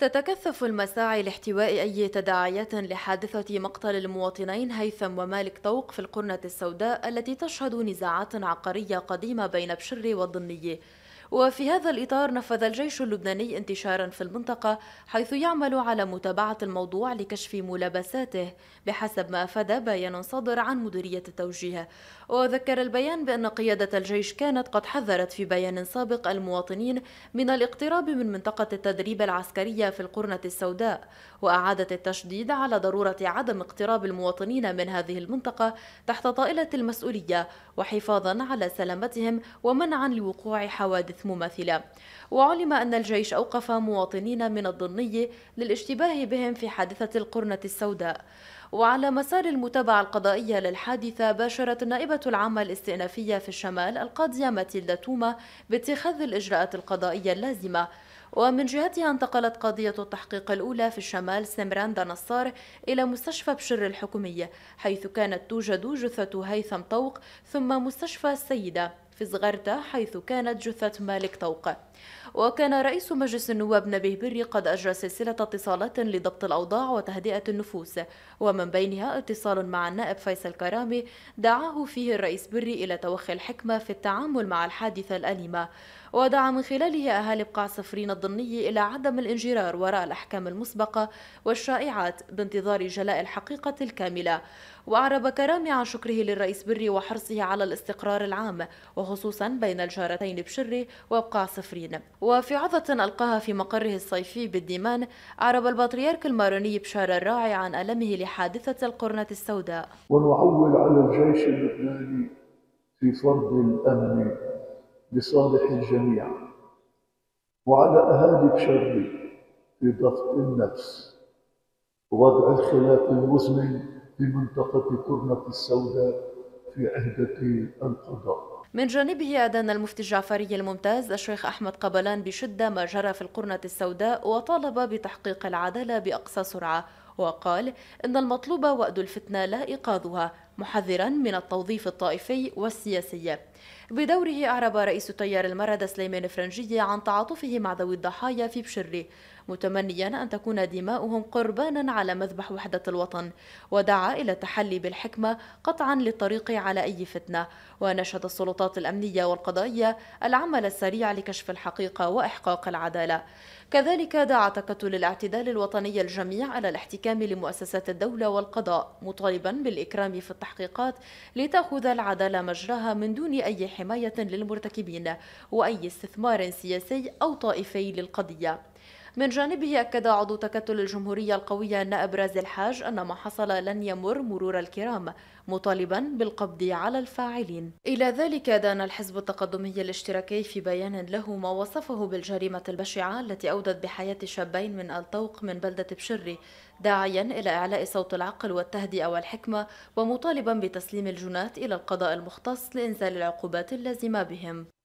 تتكثف المساعي لاحتواء أي تداعيات لحادثة مقتل المواطنين هيثم ومالك طوق في القرنة السوداء التي تشهد نزاعات عقارية قديمة بين بشر والضنية وفي هذا الإطار نفذ الجيش اللبناني انتشارا في المنطقة حيث يعمل على متابعة الموضوع لكشف ملابساته بحسب ما أفاد بيان صادر عن مديرية التوجيه وذكر البيان بأن قيادة الجيش كانت قد حذرت في بيان سابق المواطنين من الاقتراب من منطقة التدريب العسكرية في القرنة السوداء وأعادت التشديد على ضرورة عدم اقتراب المواطنين من هذه المنطقة تحت طائلة المسؤولية وحفاظا على سلامتهم ومنعا لوقوع حوادث ثالث مماثلة وعلم أن الجيش أوقف مواطنين من الضنية للاشتباه بهم في حادثة القرنة السوداء وعلى مسار المتابعة القضائية للحادثة باشرت النائبة العامة الاستئنافية في الشمال القاضية ماتيلدا توما باتخاذ الإجراءات القضائية اللازمة ومن جهتها انتقلت قضية التحقيق الأولى في الشمال سمراندا نصار إلى مستشفى بشر الحكومية حيث كانت توجد جثة هيثم طوق ثم مستشفى السيدة في زغرته حيث كانت جثة مالك طوق وكان رئيس مجلس النواب نبيه بري قد أجرى سلسلة اتصالات لضبط الأوضاع وتهدئة النفوس ومن بينها اتصال مع النائب فيصل كرامي دعاه فيه الرئيس بري إلى توخي الحكمة في التعامل مع الحادثة الأليمة ودعا من خلاله أهالي بقاع صفرين الضني إلى عدم الانجرار وراء الأحكام المسبقة والشائعات بانتظار جلاء الحقيقة الكاملة وأعرب كرامي عن شكره للرئيس بري وحرصه على الاستقرار العام وخصوصا بين الجارتين بشري وبقاع صفرين وفي عظة ألقاها في مقره الصيفي بالديمان أعرب البطريرك الماروني بشار الراعي عن ألمه لحادثة القرنة السوداء ونعول على الجيش اللبناني في فرض الأمن لصالح الجميع وعلى أهالي بشار في ضغط النفس ووضع الخلاف المزمن في منطقة قرنة السوداء في عهدة القضاء من جانبه أدان المفتي الجعفري الممتاز الشيخ أحمد قبلان بشدة ما جرى في القرنة السوداء وطالب بتحقيق العدالة بأقصى سرعة وقال إن المطلوب وأد الفتنة لا إيقاظها محذرا من التوظيف الطائفي والسياسي بدوره أعرب رئيس تيار المرد سليمان فرنجي عن تعاطفه مع ذوي الضحايا في بشري متمنيا أن تكون دماؤهم قربانا على مذبح وحدة الوطن ودعا إلى التحلي بالحكمة قطعا للطريق على أي فتنة ونشهد السلطات الأمنية والقضائية العمل السريع لكشف الحقيقة وإحقاق العدالة كذلك دعا تكتل الاعتدال الوطني الجميع على الاحتكام لمؤسسات الدولة والقضاء مطالبا بالإكرام في التحقيقات لتأخذ العدالة مجراها من دون أي حماية للمرتكبين وأي استثمار سياسي أو طائفي للقضية من جانبه أكد عضو تكتل الجمهورية القوية نائب راز الحاج أن ما حصل لن يمر مرور الكرام مطالبا بالقبض على الفاعلين إلى ذلك دان الحزب التقدمي الاشتراكي في بيان له ما وصفه بالجريمة البشعة التي أودت بحياة شابين من الطوق من بلدة بشري داعيا إلى إعلاء صوت العقل والتهدئة والحكمة ومطالبا بتسليم الجنات إلى القضاء المختص لإنزال العقوبات اللازمة بهم